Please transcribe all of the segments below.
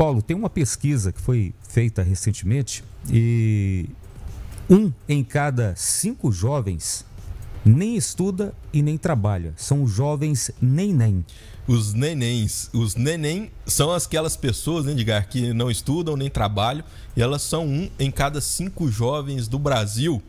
Paulo, tem uma pesquisa que foi feita recentemente e um em cada cinco jovens nem estuda e nem trabalha. São jovens neném. Os nenéns. Os neném são aquelas pessoas, né, Edgar, que não estudam nem trabalham. E elas são um em cada cinco jovens do Brasil.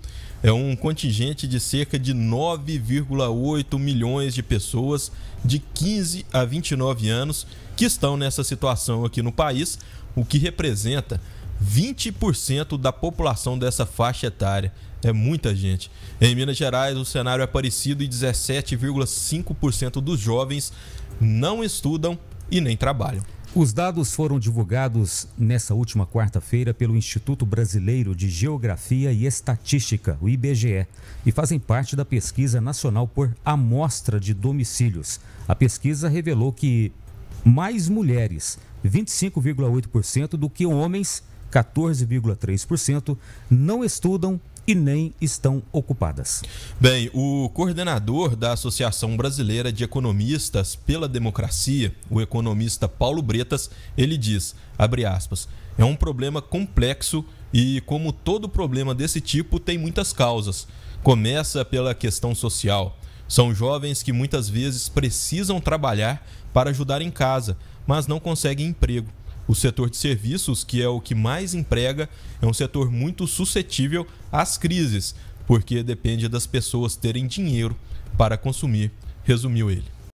É um contingente de cerca de 9,8 milhões de pessoas de 15 a 29 anos que estão nessa situação aqui no país, o que representa 20% da população dessa faixa etária. É muita gente. Em Minas Gerais, o cenário é parecido e 17,5% dos jovens não estudam e nem trabalham. Os dados foram divulgados nessa última quarta-feira pelo Instituto Brasileiro de Geografia e Estatística, o IBGE, e fazem parte da pesquisa nacional por amostra de domicílios. A pesquisa revelou que mais mulheres, 25,8% do que homens 14,3%, não estudam e nem estão ocupadas. Bem, o coordenador da Associação Brasileira de Economistas pela Democracia, o economista Paulo Bretas, ele diz, abre aspas, é um problema complexo e como todo problema desse tipo tem muitas causas. Começa pela questão social. São jovens que muitas vezes precisam trabalhar para ajudar em casa, mas não conseguem emprego o setor de serviços, que é o que mais emprega, é um setor muito suscetível às crises, porque depende das pessoas terem dinheiro para consumir, resumiu ele.